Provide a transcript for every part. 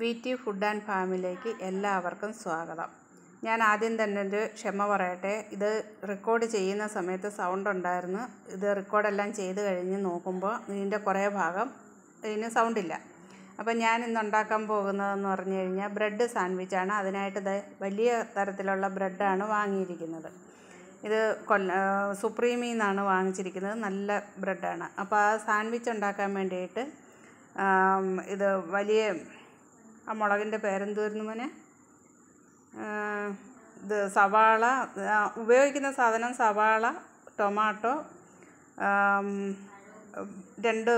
V T food and ഫാമിലേക്ക് എല്ലാവർക്കും സ്വാഗതം ഞാൻ ആദ്യം തന്നെ ഒരു ക്ഷമ പറയട്ടെ ഇത് റെക്കോർഡ് ചെയ്യുന്ന സമയത്ത് സൗണ്ട് ഉണ്ടായിരുന്നു ഇത് റെക്കോർഡെല്ലാം ചെയ്ത് കഴിഞ്ഞ് നോക്കുമ്പോൾ ഇതിൻ്റെ കുറേ ഭാഗം ഇതിന് സൗണ്ടില്ല അപ്പോൾ ഞാൻ ഇന്ന് ഉണ്ടാക്കാൻ പോകുന്നതെന്ന് പറഞ്ഞു കഴിഞ്ഞാൽ ബ്രെഡ് സാൻഡ്വിച്ചാണ് അതിനായിട്ട് വലിയ തരത്തിലുള്ള ബ്രെഡാണ് വാങ്ങിയിരിക്കുന്നത് ഇത് കൊല്ല സുപ്രീമിൽ നിന്നാണ് വാങ്ങിച്ചിരിക്കുന്നത് നല്ല ബ്രെഡാണ് അപ്പോൾ ആ സാൻഡ്വിച്ച് ഉണ്ടാക്കാൻ വേണ്ടിയിട്ട് ഇത് വലിയ ആ മുളകിൻ്റെ പേരെന്തുവായിരുന്നു മോനെ ഇത് സവാള ഉപയോഗിക്കുന്ന സാധനം സവാള ടൊമാറ്റോ രണ്ട്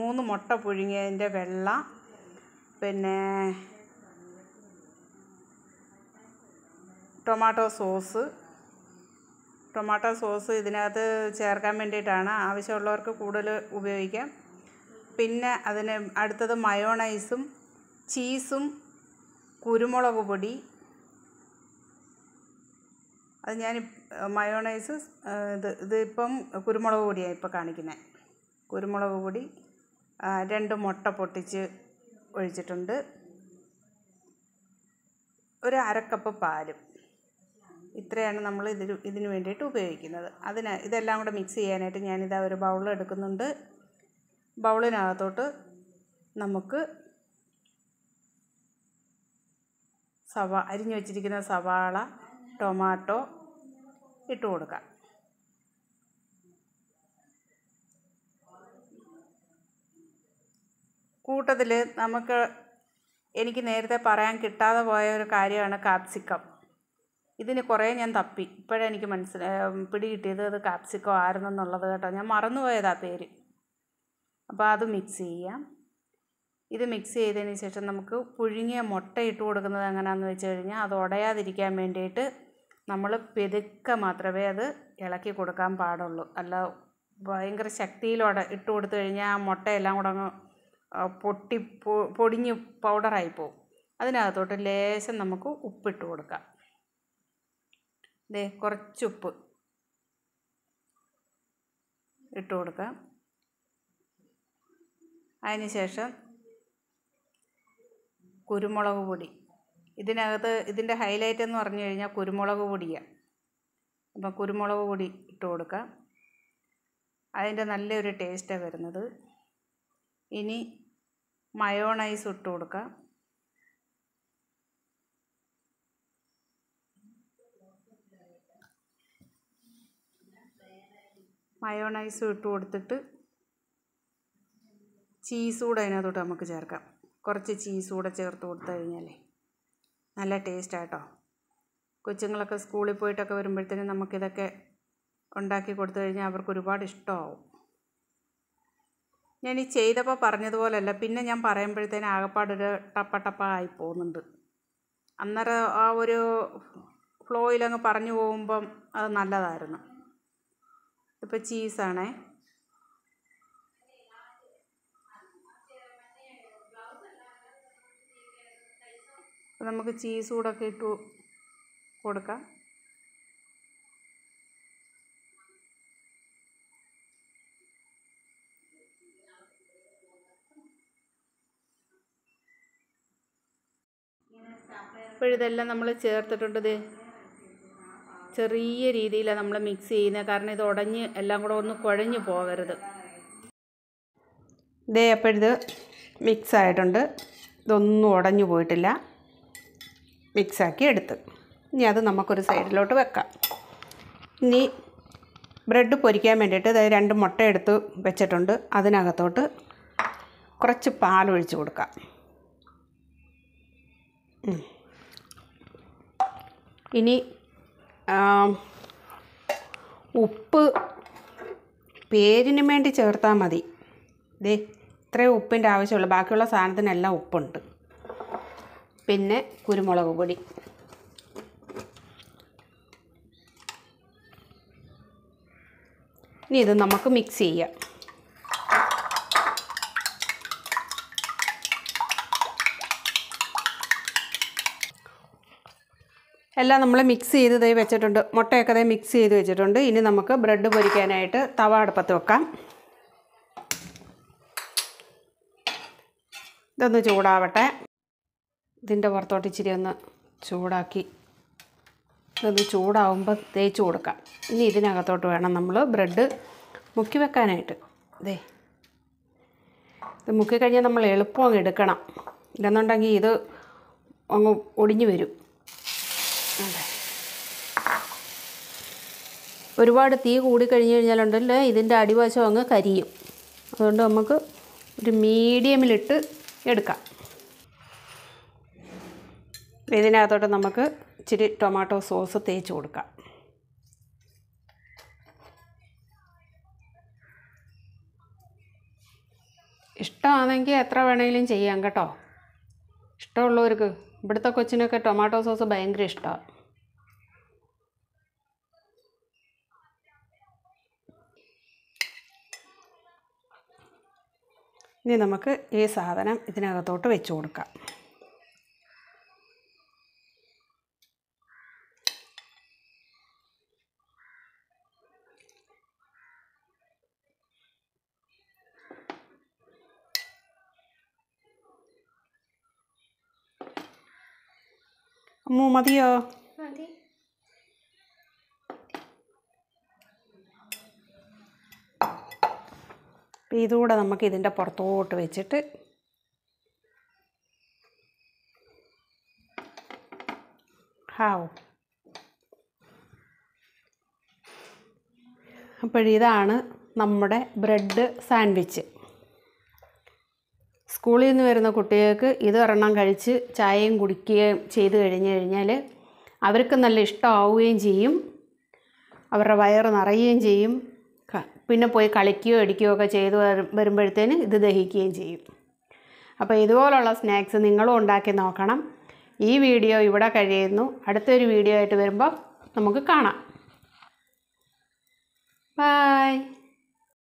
മൂന്ന് മുട്ട പുഴുങ്ങിയതിൻ്റെ വെള്ള പിന്നെ ടൊമാറ്റോ സോസ് ടൊമാറ്റോ സോസ് ഇതിനകത്ത് ചേർക്കാൻ വേണ്ടിയിട്ടാണ് ആവശ്യമുള്ളവർക്ക് കൂടുതൽ ഉപയോഗിക്കാം പിന്നെ അതിന് അടുത്തത് മയോണൈസും ചീസും കുരുമുളക് പൊടി അത് ഞാൻ മയോണൈസ് ഇത് ഇതിപ്പം കുരുമുളക് പൊടിയാണ് ഇപ്പോൾ കാണിക്കുന്നത് കുരുമുളക് പൊടി രണ്ട് മുട്ട പൊട്ടിച്ച് ഒഴിച്ചിട്ടുണ്ട് ഒരു അരക്കപ്പ് പാലും ഇത്രയാണ് നമ്മൾ ഇതിന് ഇതിന് വേണ്ടിയിട്ട് ഉപയോഗിക്കുന്നത് അതിന് ഇതെല്ലാം കൂടെ മിക്സ് ചെയ്യാനായിട്ട് ഞാനിതാ ഒരു ബൗൾ എടുക്കുന്നുണ്ട് ബൗളിനകത്തോട്ട് നമുക്ക് സവാ അരിഞ്ഞു വെച്ചിരിക്കുന്ന സവാള ടൊമാറ്റോ ഇട്ട് കൊടുക്കാം കൂട്ടത്തിൽ നമുക്ക് എനിക്ക് നേരത്തെ പറയാൻ കിട്ടാതെ പോയ ഒരു കാര്യമാണ് കാപ്സിക്കം ഇതിന് കുറേ ഞാൻ തപ്പി ഇപ്പോഴെനിക്ക് പിടി കിട്ടിയത് അത് കാപ്സിക്കം എന്നുള്ളത് കേട്ടോ ഞാൻ മറന്നുപോയതാ പേര് അപ്പോൾ അത് മിക്സ് ചെയ്യാം ഇത് മിക്സ് ചെയ്തതിന് ശേഷം നമുക്ക് പുഴുങ്ങിയ മുട്ട ഇട്ട് കൊടുക്കുന്നത് എങ്ങനെയാണെന്ന് വെച്ച് കഴിഞ്ഞാൽ അത് ഉടയാതിരിക്കാൻ വേണ്ടിയിട്ട് നമ്മൾ പെതുക്കെ മാത്രമേ അത് ഇളക്കി കൊടുക്കാൻ പാടുള്ളൂ അല്ല ഭയങ്കര ശക്തിയിലൂടെ ഇട്ട് കൊടുത്തു കഴിഞ്ഞാൽ ആ മുട്ടയെല്ലാം കൂടെ അങ്ങ് പൊട്ടി പൊടിഞ്ഞ് പൗഡറായി പോകും അതിനകത്തോട്ട് ലേശം നമുക്ക് ഉപ്പിട്ട് കൊടുക്കാം ദേ കുറച്ചുപ്പ് ഇട്ട് കൊടുക്കാം അതിന് ശേഷം കുരുമുളക് പൊടി ഇതിനകത്ത് ഇതിൻ്റെ ഹൈലൈറ്റ് എന്ന് പറഞ്ഞു കഴിഞ്ഞാൽ കുരുമുളക് പൊടിയാണ് അപ്പം കുരുമുളക് പൊടി ഇട്ട് കൊടുക്കുക അതിൻ്റെ നല്ലൊരു ടേസ്റ്റാണ് വരുന്നത് ഇനി മയോണൈസ് ഇട്ട് കൊടുക്കുക മയോണൈസും ഇട്ട് കൊടുത്തിട്ട് ചീസ് കൂടെ അതിനകത്തോട്ട് നമുക്ക് ചേർക്കാം കുറച്ച് ചീസ് കൂടെ ചേർത്ത് കൊടുത്തു കഴിഞ്ഞാലേ നല്ല ടേസ്റ്റ് ടേസ്റ്റാട്ടോ കൊച്ചുങ്ങളൊക്കെ സ്കൂളിൽ പോയിട്ടൊക്കെ വരുമ്പോഴത്തേനും നമുക്കിതൊക്കെ ഉണ്ടാക്കി കൊടുത്തു കഴിഞ്ഞാൽ അവർക്ക് ഒരുപാട് ഇഷ്ടമാവും ഞാൻ ഈ ചെയ്തപ്പോൾ പറഞ്ഞതുപോലെയല്ല പിന്നെ ഞാൻ പറയുമ്പോഴത്തേനും ആകപ്പാടൊരു ടപ്പ ടപ്പ ആയി പോകുന്നുണ്ട് അന്നേരം ആ ഒരു ഫ്ലോയിലങ്ങ് പറഞ്ഞു പോകുമ്പം അത് നല്ലതായിരുന്നു ഇപ്പോൾ ചീസാണേ അപ്പോൾ നമുക്ക് ചീസ് കൂടൊക്കെ ഇട്ട് കൊടുക്കാം ഇപ്പോഴിതെല്ലാം ഇതെല്ലാം നമ്മൾ ചേർത്തിട്ടുണ്ട് ചെറിയ രീതിയിലാണ് നമ്മൾ മിക്സ് ചെയ്യുന്നത് കാരണം ഇത് ഉടഞ്ഞ് എല്ലാം കൂടെ ഒന്ന് കുഴഞ്ഞു പോകരുത് ഇതേ അപ്പോഴിത് മിക്സ് ആയിട്ടുണ്ട് ഇതൊന്നും ഉടഞ്ഞു പോയിട്ടില്ല മിക്സാക്കി എടുത്ത് ഇനി അത് നമുക്കൊരു സൈഡിലോട്ട് വെക്കാം ഇനി ബ്രെഡ് പൊരിക്കാൻ വേണ്ടിയിട്ട് അതായത് രണ്ട് മുട്ട എടുത്ത് വെച്ചിട്ടുണ്ട് അതിനകത്തോട്ട് കുറച്ച് പാൽ ഒഴിച്ച് കൊടുക്കാം ഇനി ഉപ്പ് പേരിന് വേണ്ടി ചേർത്താൽ മതി ദേ ഇത്രയും ഉപ്പിൻ്റെ ആവശ്യമുള്ളൂ ബാക്കിയുള്ള സാധനത്തിനെല്ലാം ഉപ്പുണ്ട് പിന്നെ കുരുമുളക് പൊടി ഇനി ഇത് നമുക്ക് മിക്സ് ചെയ്യാം എല്ലാം നമ്മൾ മിക്സ് ചെയ്ത് ഇതായി വെച്ചിട്ടുണ്ട് മുട്ടയൊക്കെ ഇതേ മിക്സ് ചെയ്ത് വെച്ചിട്ടുണ്ട് ഇനി നമുക്ക് ബ്രെഡ് പൊരിക്കാനായിട്ട് തവ അടുപ്പത്ത് വെക്കാം ഇതൊന്ന് ചൂടാവട്ടെ ഇതിൻ്റെ പുറത്തോട്ട് ഇച്ചിരി ഒന്ന് ചൂടാക്കി ഇതൊന്ന് ചൂടാവുമ്പോൾ തേച്ച് കൊടുക്കാം ഇനി ഇതിനകത്തോട്ട് വേണം നമ്മൾ ബ്രെഡ് മുക്കി വെക്കാനായിട്ട് ഇതേ ഇത് മുക്കി കഴിഞ്ഞാൽ നമ്മൾ എളുപ്പം അങ്ങ് എടുക്കണം ഇല്ലെന്നുണ്ടെങ്കിൽ ഇത് അങ്ങ് ഒടിഞ്ഞു വരും അതെ ഒരുപാട് തീ കൂടിക്കഴിഞ്ഞ് കഴിഞ്ഞാലുണ്ടല്ലോ ഇതിൻ്റെ അടിവശം അങ്ങ് കരിയും അതുകൊണ്ട് നമുക്ക് ഒരു മീഡിയമിലിട്ട് എടുക്കാം ഇതിനകത്തോട്ട് നമുക്ക് ഇച്ചിരി ടൊമാറ്റോ സോസ് തേച്ച് കൊടുക്കാം ഇഷ്ടമാണെങ്കിൽ എത്ര വേണമെങ്കിലും ചെയ്യാം കേട്ടോ ഇഷ്ടമുള്ളവർക്ക് ഇവിടുത്തെ കൊച്ചിനൊക്കെ ടൊമാറ്റോ സോസ് ഭയങ്കര ഇഷ്ടമാണ് ഇനി നമുക്ക് ഈ സാധനം ഇതിനകത്തോട്ട് വെച്ച് കൊടുക്കാം അമ്മു മതിയോ മതി ഇതുകൂടെ നമുക്ക് ഇതിൻ്റെ പുറത്തോട്ട് വെച്ചിട്ട് ഹാവ് അപ്പോഴിതാണ് നമ്മുടെ ബ്രെഡ് സാൻഡ്വിച്ച് സ്കൂളിൽ നിന്ന് വരുന്ന കുട്ടികൾക്ക് ഇത് ഒരെണ്ണം കഴിച്ച് ചായയും കുടിക്കുകയും ചെയ്ത് കഴിഞ്ഞ് കഴിഞ്ഞാൽ അവർക്ക് നല്ല ഇഷ്ടമാവുകയും ചെയ്യും അവരുടെ വയറ് നിറയുകയും ചെയ്യും പിന്നെ പോയി കളിക്കുകയോ അടിക്കുകയോ ഒക്കെ ചെയ്ത് വരുമ്പോഴത്തേന് ഇത് ദഹിക്കുകയും ചെയ്യും അപ്പോൾ ഇതുപോലുള്ള സ്നാക്സ് നിങ്ങളും ഉണ്ടാക്കി നോക്കണം ഈ വീഡിയോ ഇവിടെ കഴിയുന്നു അടുത്തൊരു വീഡിയോ ആയിട്ട് വരുമ്പോൾ നമുക്ക് കാണാം ബായ്